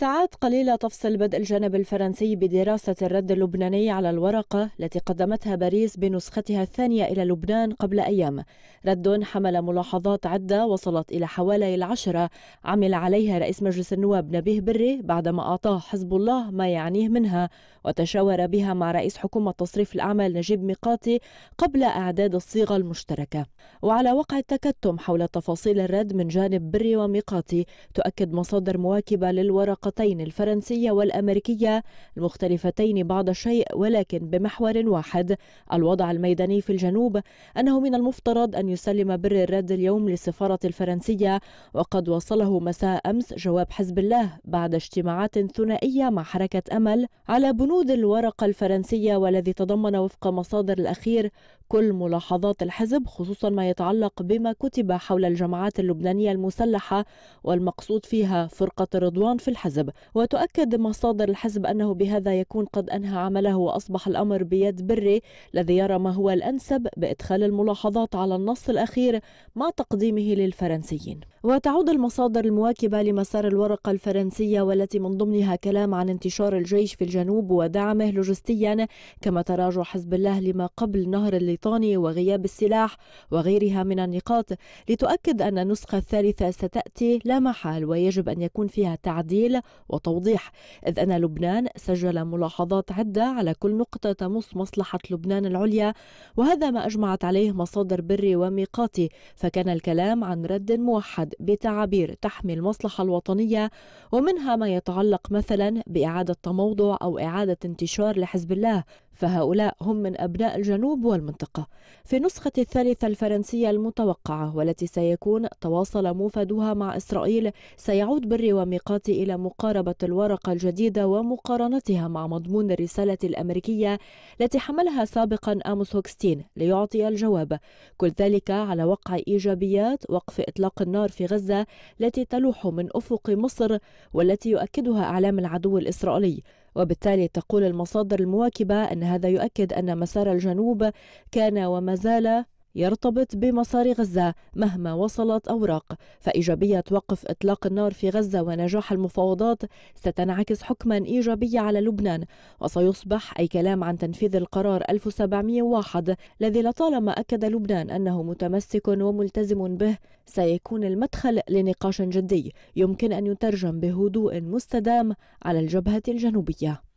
ساعات قليلة تفصل بدء الجانب الفرنسي بدراسة الرد اللبناني على الورقة التي قدمتها باريس بنسختها الثانية إلى لبنان قبل أيام رد حمل ملاحظات عدة وصلت إلى حوالي العشرة عمل عليها رئيس مجلس النواب نبيه بري بعدما أعطاه حزب الله ما يعنيه منها وتشاور بها مع رئيس حكومة تصريف الأعمال نجيب ميقاتي قبل إعداد الصيغة المشتركة وعلى وقع التكتم حول تفاصيل الرد من جانب بري وميقاتي تؤكد مصادر مواكبة للورقة الطاقتين الفرنسية والأمريكية المختلفتين بعض الشيء ولكن بمحور واحد الوضع الميداني في الجنوب أنه من المفترض أن يسلم بر الرد اليوم للسفارة الفرنسية وقد وصله مساء أمس جواب حزب الله بعد اجتماعات ثنائية مع حركة أمل على بنود الورقة الفرنسية والذي تضمن وفق مصادر الأخير كل ملاحظات الحزب خصوصا ما يتعلق بما كتب حول الجماعات اللبنانية المسلحة والمقصود فيها فرقة رضوان في الحزب الحزب وتؤكد مصادر الحزب أنه بهذا يكون قد أنهى عمله وأصبح الأمر بيد بري الذي يرى ما هو الأنسب بإدخال الملاحظات على النص الأخير مع تقديمه للفرنسيين وتعود المصادر المواكبة لمسار الورقة الفرنسية والتي من ضمنها كلام عن انتشار الجيش في الجنوب ودعمه لوجستيا كما تراجع حزب الله لما قبل نهر الليطاني وغياب السلاح وغيرها من النقاط لتؤكد أن النسخة الثالثة ستأتي لا محال ويجب أن يكون فيها تعديل وتوضيح إذ أن لبنان سجل ملاحظات عدة على كل نقطة تمس مصلحة لبنان العليا وهذا ما أجمعت عليه مصادر بري وميقاتي فكان الكلام عن رد موحد تتجسد بتعابير تحمي المصلحة الوطنية ومنها ما يتعلق مثلا بإعادة تموضع أو إعادة انتشار لحزب الله فهؤلاء هم من أبناء الجنوب والمنطقة في النسخة الثالثة الفرنسية المتوقعة والتي سيكون تواصل موفدها مع إسرائيل سيعود بري وميقات إلى مقاربة الورقة الجديدة ومقارنتها مع مضمون الرسالة الأمريكية التي حملها سابقا آموس هوكستين ليعطي الجواب كل ذلك على وقع إيجابيات وقف إطلاق النار في غزة التي تلوح من أفق مصر والتي يؤكدها أعلام العدو الإسرائيلي وبالتالي تقول المصادر المواكبة أن هذا يؤكد أن مسار الجنوب كان وما زال يرتبط بمسار غزة مهما وصلت أوراق فإيجابية وقف إطلاق النار في غزة ونجاح المفاوضات ستنعكس حكما إيجابيا على لبنان وسيصبح أي كلام عن تنفيذ القرار 1701 الذي لطالما أكد لبنان أنه متمسك وملتزم به سيكون المدخل لنقاش جدي يمكن أن يترجم بهدوء مستدام على الجبهة الجنوبية